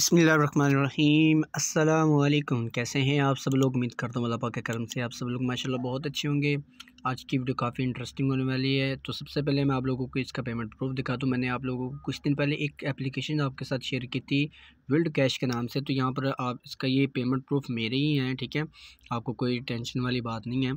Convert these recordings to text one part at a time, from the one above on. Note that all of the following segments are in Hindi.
बसमीम अल्लाम कैसे हैं आप सब लोग उम्मीद करता हूँ अल्लाह पाक के करम से आप सब लोग माशाल्लाह बहुत अच्छे होंगे आज की वीडियो काफ़ी इंटरेस्टिंग होने वाली है तो सबसे पहले मैं आप लोगों को इसका पेमेंट प्रूफ दिखा दूँ मैंने आप लोगों को कुछ दिन पहले एक एप्लीकेशन आपके साथ शेयर की थी विल्ड कैश के नाम से तो यहाँ पर आप इसका ये पेमेंट प्रूफ मेरे ही हैं ठीक है आपको कोई टेंशन वाली बात नहीं है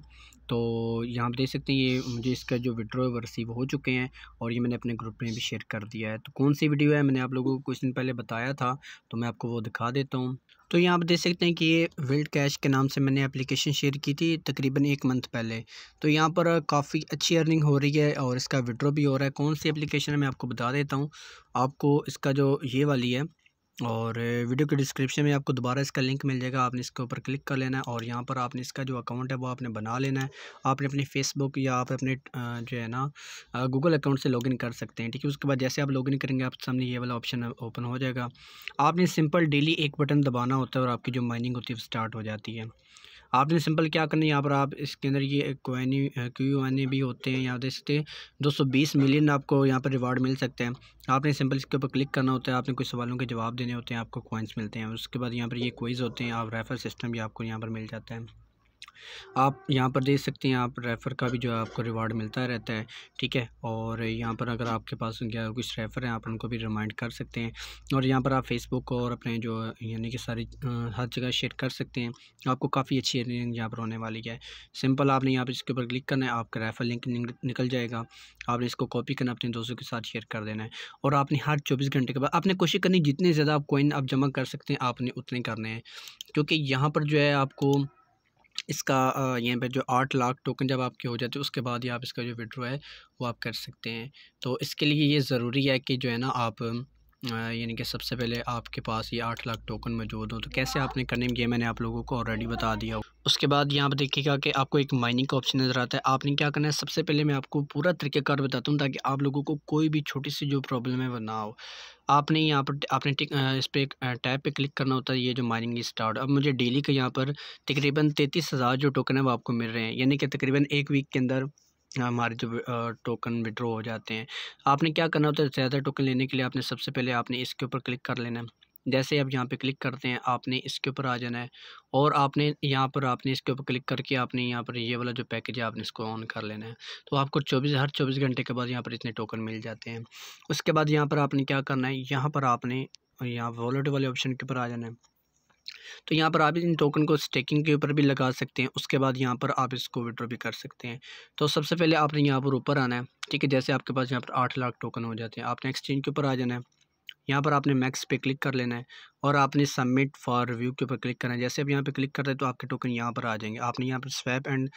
तो यहाँ पर देख सकते हैं ये मुझे इसका जो विड्रॉ रिसीव हो चुके हैं और ये मैंने अपने ग्रुप में भी शेयर कर दिया है तो कौन सी वीडियो है मैंने आप लोगों को कुछ दिन पहले बताया था तो मैं आपको वो दिखा देता हूँ तो यहाँ आप देख सकते हैं कि ये विल्ड कैश के नाम से मैंने एप्लीकेशन शेयर की थी तकरीबन एक मंथ पहले तो यहाँ पर काफ़ी अच्छी अर्निंग हो रही है और इसका विड्रॉ भी हो रहा है कौन सी एप्लीकेशन है मैं आपको बता देता हूँ आपको इसका जो ये वाली है और वीडियो के डिस्क्रिप्शन में आपको दोबारा इसका लिंक मिल जाएगा आपने इसके ऊपर क्लिक कर लेना है और यहाँ पर आपने इसका जो अकाउंट है वो आपने बना लेना है आपने अपने फेसबुक या आप अपने जो है ना गूगल अकाउंट से लॉगिन कर सकते हैं ठीक है उसके बाद जैसे आप लॉगिन करेंगे आप सामने ये वाला ऑप्शन ओपन हो जाएगा आपने सिंपल डेली एक बटन दबाना होता है और आपकी जो माइनिंग होती है वो स्टार्ट हो जाती है आपने सिंपल क्या करना है यहाँ पर आप इसके अंदर ये क्वेनी क्यू एन भी होते हैं यहाँ देख सकते हैं दो सौ बीस मिलियन आपको यहाँ पर रिवार्ड मिल सकते हैं आपने सिंपल इसके ऊपर क्लिक करना होता है आपने कुछ सवालों के जवाब देने होते हैं आपको कॉइन्स मिलते हैं उसके बाद यहाँ पर ये क्विज़ होते हैं आप रेफर सिस्टम भी आपको यहाँ पर मिल जाता है आप यहाँ पर देख सकते हैं आप रेफ़र का भी जो है आपको रिवार्ड मिलता रहता है ठीक है और यहाँ पर अगर आपके पास कुछ रेफ़र हैं आप उनको भी रिमाइंड कर सकते हैं और यहाँ पर आप फेसबुक और अपने जो यानी कि सारी हर जगह शेयर कर सकते हैं आपको काफ़ी अच्छी अर्निंग यहाँ पर होने वाली है सिंपल आपने यहाँ पर इसके ऊपर क्लिक करना है आपका रेफ़र लिंक निकल जाएगा आपने इसको कॉपी करना अपने दोस्तों के साथ शेयर कर देना है और आपने हर चौबीस घंटे के बाद आपने कोशिश करनी जितने ज़्यादा आप कोइन आप जमा कर सकते हैं आपने उतने करने हैं क्योंकि यहाँ पर जो है आपको इसका यहाँ पर जो आठ लाख टोकन जब आपके हो जाते हैं उसके बाद ही आप इसका जो विड्रो है वो आप कर सकते हैं तो इसके लिए ये ज़रूरी है कि जो है ना आप यानी कि सबसे पहले आपके पास ये आठ लाख टोकन मौजूद हो तो कैसे आपने करने में ये मैंने आप लोगों को ऑलरेडी बता दिया उसके बाद यहाँ पर देखिएगा कि आपको एक माइनिंग का ऑप्शन नज़र आता है आपने क्या करना है सबसे पहले मैं आपको पूरा तरीक़ाकार बताता हूँ ताकि आप लोगों को कोई भी छोटी सी जो प्रॉब्लम है वह ना हो आपने यहाँ पर आपने टिक इस पर टैप पे क्लिक करना होता है ये जो माइनिंग स्टार्ट अब मुझे डेली का यहाँ पर तकरीबन तैंतीस हज़ार जो टोकन है वो आपको मिल रहे हैं यानी कि तकरीबन एक वीक के अंदर हमारे जो टोकन विड्रॉ हो जाते हैं आपने क्या करना होता है ज़्यादा टोकन लेने के लिए आपने सबसे पहले आपने इसके ऊपर क्लिक कर लेना है जैसे आप यहाँ पे क्लिक करते हैं आपने इसके ऊपर आ जाना है और आपने यहाँ पर आपने इसके ऊपर क्लिक करके आपने यहाँ पर ये वाला जो पैकेज है आपने इसको ऑन कर लेना है तो आपको 24 हर 24 घंटे के बाद यहाँ पर इतने टोकन मिल जाते हैं उसके बाद यहाँ पर आपने क्या करना है यहाँ पर आपने यहाँ वॉलेट वाले ऑप्शन के ऊपर आ जाना है तो यहाँ पर आप इन टोकन को स्टेकिंग के ऊपर भी लगा सकते हैं उसके बाद यहाँ पर आप इसको विड्रॉ भी कर सकते हैं तो सबसे पहले आपने यहाँ पर ऊपर आना है ठीक है जैसे आपके पास यहाँ पर आठ लाख टोकन हो जाते हैं आपने एक्सचेंज के ऊपर आ जाना है यहाँ पर आपने मैक्स पे क्लिक कर लेना है और आपने सबमिट फॉर रिव्यू के ऊपर क्लिक करना है जैसे आप यहाँ पे क्लिक करते हैं तो आपके टोकन यहाँ पर आ जाएंगे आपने यहाँ पर स्वैप एंड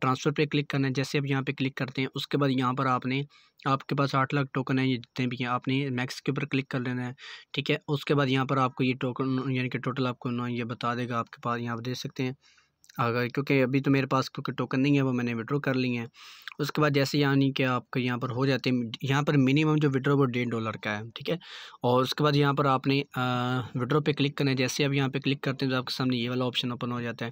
ट्रांसफ़र पे क्लिक करना है जैसे आप यहाँ पे क्लिक करते हैं उसके बाद यहाँ पर आपने आपके पास आठ लाख टोकन है ये जितने भी हैं आपने मैक्स के ऊपर क्लिक कर लेना है ठीक है उसके बाद यहाँ पर आपको ये टोकन यानी कि टोटल आपको ये बता देगा आपके पास यहाँ पर दे सकते हैं अगर क्योंकि अभी तो मेरे पास क्योंकि टोकन नहीं है वो मैंने विड्रॉ कर लिए हैं उसके बाद जैसे यानी कि आपके यहाँ पर हो जाते हैं यहाँ पर मिनिमम जो विड्रो वो डेढ़ डॉलर का है ठीक है और उसके बाद यहाँ पर आपने विड्रो पे क्लिक करना है जैसे आप यहाँ पे क्लिक करते हैं तो आपके सामने ये वाला ऑप्शन ओपन हो जाता है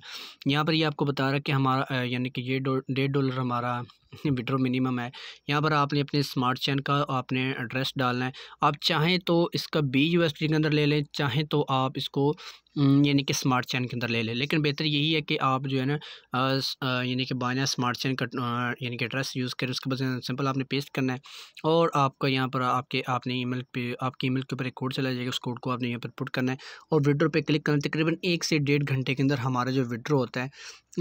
यहाँ पर ये आपको बता रहा है कि हमारा यानी कि ये डेढ़ डॉलर हमारा विड्रो मिनिमम है यहाँ पर आपने अपने स्मार्ट चैन का आपने एड्रेस डालना है आप चाहें तो इसका बी यू के अंदर ले लें चाहें तो आप इसको यानी कि स्मार्ट चैन के अंदर ले लें लेकिन बेहतर यही है कि आप जो है ना यानी कि बाना स्मार्ट चैन का यानी कि एड्रेस यूज़ करें उसके बाद सिंपल आपने पेस्ट करना है और आपका यहाँ पर आपके आपने ईमेल पे आपकी ईमेल के ऊपर एक कोड चला जाएगा उस कोड को आपने यहाँ पर पुट करना है और विड्रो पे क्लिक करना तकरीबन एक से डेढ़ घंटे के अंदर हमारा जो विड्रो होता है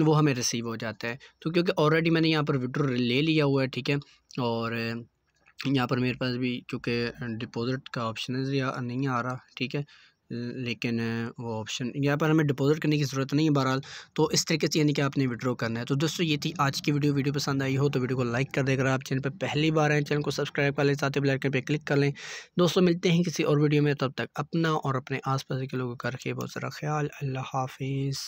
वो हमें रिसीव हो जाता है तो क्योंकि ऑलरेडी मैंने यहाँ पर विड्रो ले लिया हुआ है ठीक है और यहाँ पर मेरे पास भी क्योंकि डिपॉज़िट का ऑप्शन नहीं आ रहा ठीक है लेकिन वो ऑप्शन यहाँ पर हमें डिपॉजिट करने की ज़रूरत नहीं है बहरहाल तो इस तरीके से यानी कि आपने विड्रॉ करना है तो दोस्तों ये थी आज की वीडियो वीडियो पसंद आई हो तो वीडियो को लाइक कर दें अगर आप चैनल पर पहली बार आए चैनल को सब्सक्राइब कर लें साथ ही बेलाइकन पर क्लिक कर लें दोस्तों मिलते हैं किसी और वीडियो में तब तक अपना और अपने आस पास के लोगों का रखिए बहुत सारा ख्याल अल्लाह हाफिज़